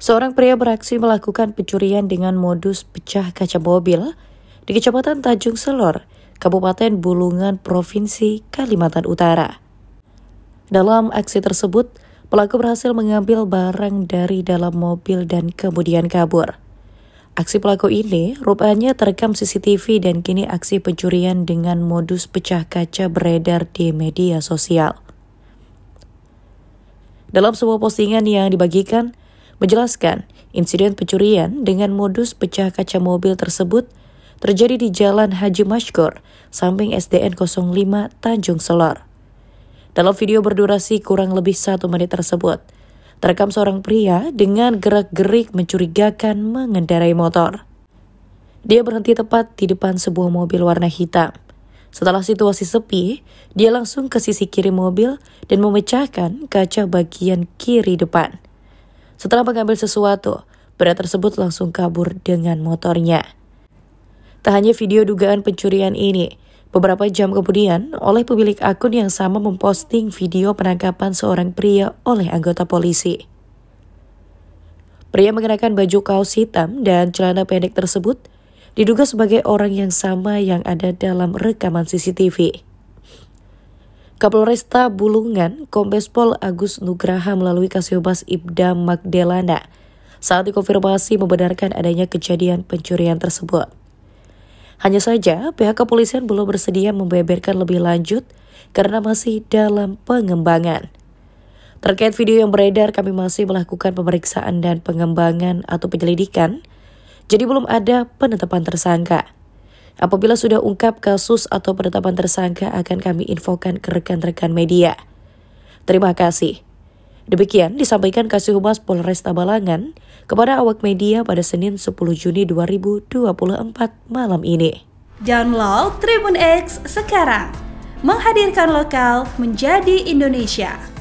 Seorang pria beraksi melakukan pencurian dengan modus pecah kaca mobil di Kecamatan Tanjung Selor, Kabupaten Bulungan, Provinsi Kalimantan Utara. Dalam aksi tersebut, pelaku berhasil mengambil barang dari dalam mobil dan kemudian kabur. Aksi pelaku ini rupanya terekam CCTV dan kini aksi pencurian dengan modus pecah kaca beredar di media sosial. Dalam sebuah postingan yang dibagikan, menjelaskan insiden pencurian dengan modus pecah kaca mobil tersebut terjadi di Jalan Haji Mashkur, samping SDN 05 Tanjung Selor. Dalam video berdurasi kurang lebih satu menit tersebut, terekam seorang pria dengan gerak-gerik mencurigakan mengendarai motor. Dia berhenti tepat di depan sebuah mobil warna hitam. Setelah situasi sepi, dia langsung ke sisi kiri mobil dan memecahkan kaca bagian kiri depan. Setelah mengambil sesuatu, pria tersebut langsung kabur dengan motornya. Tak hanya video dugaan pencurian ini, beberapa jam kemudian oleh pemilik akun yang sama memposting video penangkapan seorang pria oleh anggota polisi. Pria mengenakan baju kaos hitam dan celana pendek tersebut diduga sebagai orang yang sama yang ada dalam rekaman CCTV. Kapolresta Bulungan, Kombes Pol Agus Nugraha melalui Kasiobas Ibda Magdelana saat dikonfirmasi membenarkan adanya kejadian pencurian tersebut. Hanya saja, pihak kepolisian belum bersedia membeberkan lebih lanjut karena masih dalam pengembangan. Terkait video yang beredar, kami masih melakukan pemeriksaan dan pengembangan atau penyelidikan, jadi belum ada penetapan tersangka. Apabila sudah ungkap kasus atau penetapan tersangka akan kami infokan ke rekan-rekan media. Terima kasih. Demikian disampaikan Kasih Humas Polres Tabalangan kepada awak media pada Senin 10 Juni 2024 malam ini. Download Tribun X sekarang. Menghadirkan lokal menjadi Indonesia.